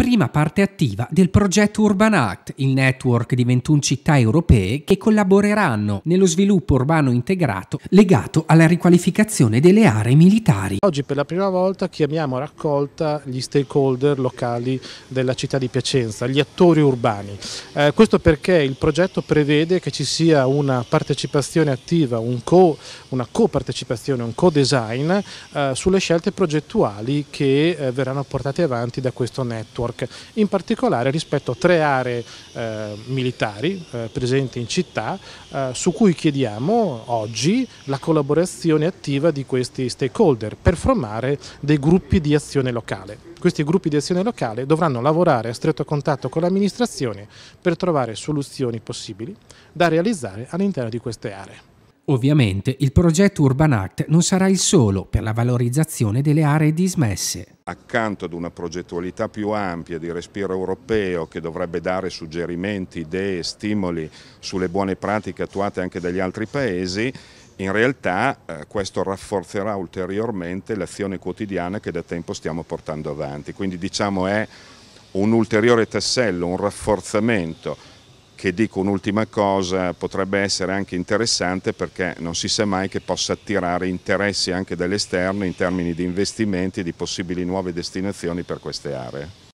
prima parte attiva del progetto Urban Act, il network di 21 città europee che collaboreranno nello sviluppo urbano integrato legato alla riqualificazione delle aree militari. Oggi per la prima volta chiamiamo a raccolta gli stakeholder locali della città di Piacenza, gli attori urbani. Eh, questo perché il progetto prevede che ci sia una partecipazione attiva, un co, una copartecipazione, un co-design eh, sulle scelte progettuali che eh, verranno portate avanti da questo network. York, in particolare rispetto a tre aree eh, militari eh, presenti in città eh, su cui chiediamo oggi la collaborazione attiva di questi stakeholder per formare dei gruppi di azione locale. Questi gruppi di azione locale dovranno lavorare a stretto contatto con l'amministrazione per trovare soluzioni possibili da realizzare all'interno di queste aree. Ovviamente il progetto Urban Act non sarà il solo per la valorizzazione delle aree dismesse. Accanto ad una progettualità più ampia di respiro europeo che dovrebbe dare suggerimenti, idee, stimoli sulle buone pratiche attuate anche dagli altri paesi, in realtà eh, questo rafforzerà ulteriormente l'azione quotidiana che da tempo stiamo portando avanti. Quindi diciamo è un ulteriore tassello, un rafforzamento che dico un'ultima cosa, potrebbe essere anche interessante perché non si sa mai che possa attirare interessi anche dall'esterno in termini di investimenti e di possibili nuove destinazioni per queste aree.